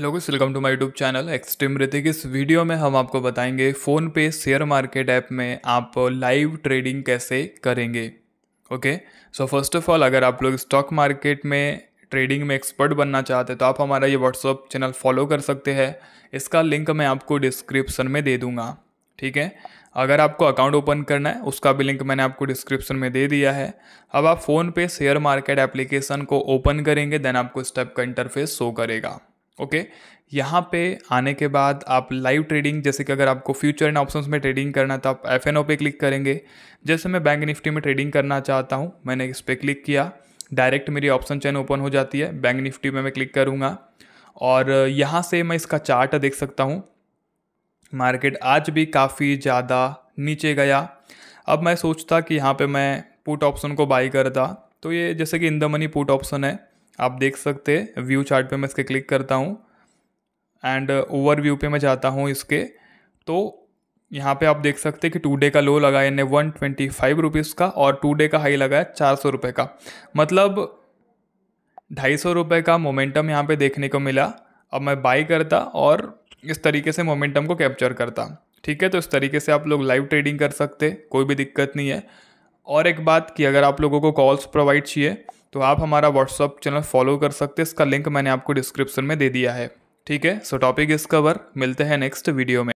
hello guys welcome to my YouTube channel extreme Hrithik इस वीडियो में हम आपको बताएंगे फ़ोन पे शेयर मार्केट ऐप में आप लाइव ट्रेडिंग कैसे करेंगे okay so first of all अगर आप लोग स्टॉक मार्केट में ट्रेडिंग में एक्सपर्ट बनना चाहते हैं तो आप हमारा ये व्हाट्सअप चैनल फॉलो कर सकते हैं इसका लिंक मैं आपको डिस्क्रिप्सन में दे दूँगा ठीक है अगर आपको अकाउंट ओपन करना है उसका भी लिंक मैंने आपको डिस्क्रिप्शन में दे दिया है अब आप फ़ोन पे शेयर मार्केट एप्लीकेशन को ओपन करेंगे देन आपको स्टेप का इंटरफेस शो करेगा ओके यहाँ पे आने के बाद आप लाइव ट्रेडिंग जैसे कि अगर आपको फ्यूचर एंड ऑप्शंस में ट्रेडिंग करना था तो आप एफ एन ओ पे क्लिक करेंगे जैसे मैं बैंक निफ्टी में ट्रेडिंग करना चाहता हूँ मैंने इस पर क्लिक किया डायरेक्ट मेरी ऑप्शन चैन ओपन हो जाती है बैंक निफ्टी में मैं क्लिक करूँगा और यहाँ से मैं इसका चार्ट देख सकता हूँ मार्केट आज भी काफ़ी ज़्यादा नीचे गया अब मैं सोचता कि यहाँ पे मैं पुट ऑप्शन को बाई करता तो ये जैसे कि in the money put option है आप देख सकते हैं व्यू चार्ट पे मैं इसके क्लिक करता हूँ एंड ओवर व्यू पर मैं जाता हूँ इसके तो यहाँ पे आप देख सकते हैं कि टू डे का लो लगा यानी वन ट्वेंटी फाइव रुपीज़ का और टू डे का हाई लगा है चार सौ रुपये का मतलब ढाई सौ रुपये का मोमेंटम यहाँ पे देखने को मिला अब मैं बाई करता और इस तरीके से मोमेंटम को कैप्चर करता ठीक है तो इस तरीके से आप लोग लाइव ट्रेडिंग कर सकते कोई भी दिक्कत नहीं है और एक बात कि अगर आप लोगों को कॉल्स प्रोवाइड चाहिए तो आप हमारा व्हाट्सअप चैनल फॉलो कर सकते इसका लिंक मैंने आपको डिस्क्रिप्शन में दे दिया है ठीक है सो टॉपिक इस कवर मिलते हैं नेक्स्ट वीडियो में